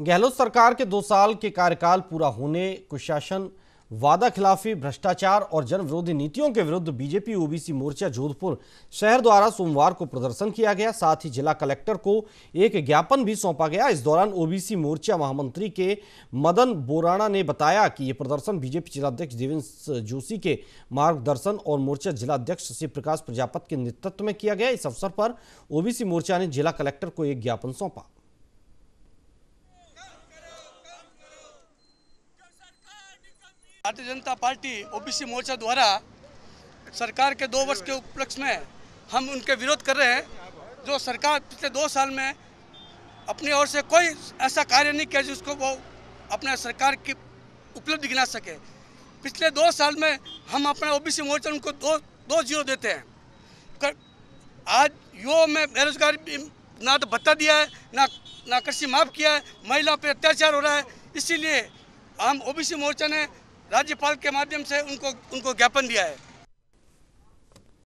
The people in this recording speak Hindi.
गहलोत सरकार के दो साल के कार्यकाल पूरा होने कुशासन वादा खिलाफी भ्रष्टाचार और जन विरोधी नीतियों के विरुद्ध बीजेपी ओबीसी मोर्चा जोधपुर शहर द्वारा सोमवार को प्रदर्शन किया गया साथ ही जिला कलेक्टर को एक ज्ञापन भी सौंपा गया इस दौरान ओबीसी मोर्चा महामंत्री के मदन बोराणा ने बताया कि ये प्रदर्शन बीजेपी जिलाध्यक्ष देवेंद्र जोशी के मार्गदर्शन और मोर्चा जिलाध्यक्ष शिव प्रकाश प्रजापत के नेतृत्व में किया गया इस अवसर पर ओबीसी मोर्चा ने जिला कलेक्टर को एक ज्ञापन सौंपा भारतीय जनता पार्टी ओबीसी मोर्चा द्वारा सरकार के दो वर्ष के उपलक्ष्य में हम उनके विरोध कर रहे हैं जो सरकार पिछले दो साल में अपनी ओर से कोई ऐसा कार्य नहीं किया जिसको वो अपने सरकार की उपलब्धि गिना सके पिछले दो साल में हम अपने ओबीसी मोर्चा उनको दो दो जीरो देते हैं कर, आज युवाओं में बेरोजगारी ना तो भत्ता दिया है ना ना कृषि माफ किया है महिला पर अत्याचार हो रहा है इसीलिए हम ओबीसी मोर्चा ने राज्यपाल के माध्यम से उनको उनको ज्ञापन दिया है